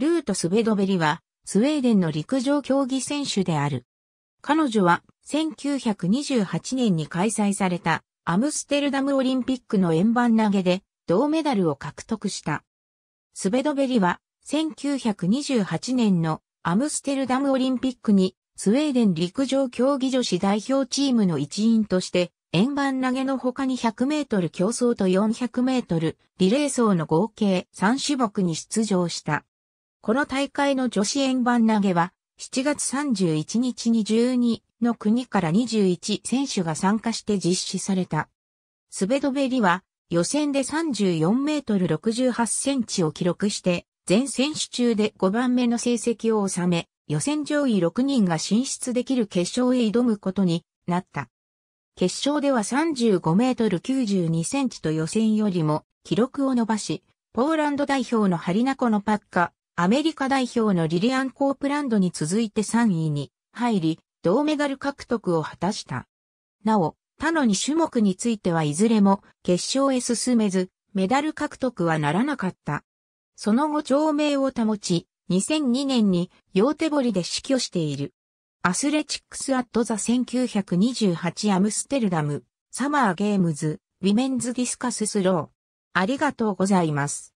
ルート・スベドベリは、スウェーデンの陸上競技選手である。彼女は、1928年に開催された、アムステルダムオリンピックの円盤投げで、銅メダルを獲得した。スベドベリは、1928年のアムステルダムオリンピックに、スウェーデン陸上競技女子代表チームの一員として、円盤投げの他に100メートル競争と400メートルリレー層の合計3種目に出場した。この大会の女子円盤投げは、7月31日に12の国から21選手が参加して実施された。スベドベリは予選で34メートル68センチを記録して、全選手中で5番目の成績を収め、予選上位6人が進出できる決勝へ挑むことになった。決勝では35メートル92センチと予選よりも記録を伸ばし、ポーランド代表のハリナコのパッカ、アメリカ代表のリリアン・コープランドに続いて3位に入り、銅メダル獲得を果たした。なお、他の2種目についてはいずれも決勝へ進めず、メダル獲得はならなかった。その後長命を保ち、2002年に両手堀で死去している。アスレチックス・アット・ザ1928アムステルダム、サマー・ゲームズ、ウィメンズ・ディスカス・スロー。ありがとうございます。